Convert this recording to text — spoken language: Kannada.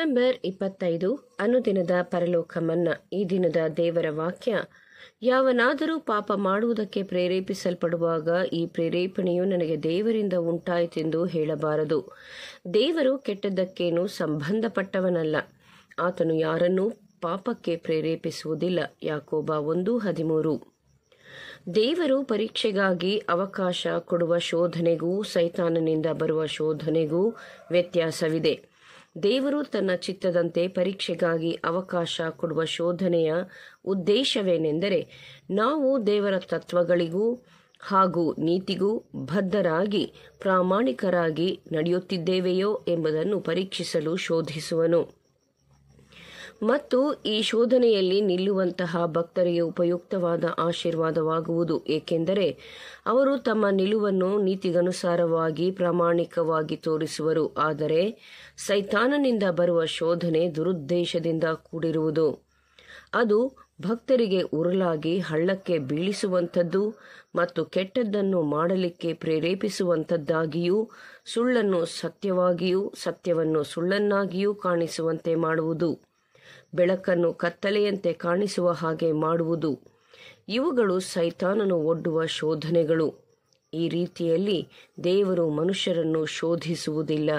ಸೆಪ್ಟೆಂಬರ್ ಇಪ್ಪತ್ತೈದು ಅನುದಿನದ ಪರಲೋಕ ಮನ್ನ ಈ ದಿನದ ದೇವರ ವಾಕ್ಯ ಯಾವನಾದರೂ ಪಾಪ ಮಾಡುವುದಕ್ಕೆ ಪ್ರೇರೇಪಿಸಲ್ಪಡುವಾಗ ಈ ಪ್ರೇರೇಪಣೆಯು ನನಗೆ ದೇವರಿಂದ ಉಂಟಾಯಿತೆಂದು ಹೇಳಬಾರದು ದೇವರು ಕೆಟ್ಟದ್ದಕ್ಕೇನು ಸಂಬಂಧಪಟ್ಟವನಲ್ಲ ಆತನು ಯಾರನ್ನೂ ಪಾಪಕ್ಕೆ ಪ್ರೇರೇಪಿಸುವುದಿಲ್ಲ ಯಾಕೋಬ ಒಂದು ಹದಿಮೂರು ದೇವರು ಪರೀಕ್ಷೆಗಾಗಿ ಅವಕಾಶ ಕೊಡುವ ಶೋಧನೆಗೂ ಸೈತಾನನಿಂದ ಬರುವ ಶೋಧನೆಗೂ ವ್ಯತ್ಯಾಸವಿದೆ ದೇವರು ತನ್ನ ಚಿತ್ತದಂತೆ ಪರೀಕ್ಷೆಗಾಗಿ ಅವಕಾಶ ಕೊಡುವ ಶೋಧನೆಯ ಉದ್ದೇಶವೇನೆಂದರೆ ನಾವು ದೇವರ ತತ್ವಗಳಿಗೂ ಹಾಗೂ ನೀತಿಗೂ ಬದ್ಧರಾಗಿ ಪ್ರಾಮಾಣಿಕರಾಗಿ ನಡೆಯುತ್ತಿದ್ದೇವೆಯೋ ಎಂಬುದನ್ನು ಪರೀಕ್ಷಿಸಲು ಶೋಧಿಸುವನು ಮತ್ತು ಈ ಶೋಧನೆಯಲ್ಲಿ ನಿಲ್ಲುವಂತಹ ಭಕ್ತರಿಗೆ ಉಪಯುಕ್ತವಾದ ಆಶೀರ್ವಾದವಾಗುವುದು ಏಕೆಂದರೆ ಅವರು ತಮ್ಮ ನಿಲುವನ್ನು ನೀತಿಗನುಸಾರವಾಗಿ ಪ್ರಾಮಾಣಿಕವಾಗಿ ತೋರಿಸುವರು ಆದರೆ ಸೈತಾನನಿಂದ ಬರುವ ಶೋಧನೆ ದುರುದ್ದೇಶದಿಂದ ಕೂಡಿರುವುದು ಅದು ಭಕ್ತರಿಗೆ ಉರುಳಾಗಿ ಹಳ್ಳಕ್ಕೆ ಬೀಳಿಸುವಂಥದ್ದು ಮತ್ತು ಕೆಟ್ಟದ್ದನ್ನು ಮಾಡಲಿಕ್ಕೆ ಪ್ರೇರೇಪಿಸುವಂಥದ್ದಾಗಿಯೂ ಸುಳ್ಳನ್ನು ಸತ್ಯವಾಗಿಯೂ ಸತ್ಯವನ್ನು ಸುಳ್ಳನ್ನಾಗಿಯೂ ಕಾಣಿಸುವಂತೆ ಮಾಡುವುದು ಬೆಳಕನ್ನು ಕತ್ತಲೆಯಂತೆ ಕಾಣಿಸುವ ಹಾಗೆ ಮಾಡುವುದು ಇವುಗಳು ಸೈತಾನನು ಒಡ್ಡುವ ಶೋಧನೆಗಳು ಈ ರೀತಿಯಲ್ಲಿ ದೇವರು ಮನುಷ್ಯರನ್ನು ಶೋಧಿಸುವುದಿಲ್ಲ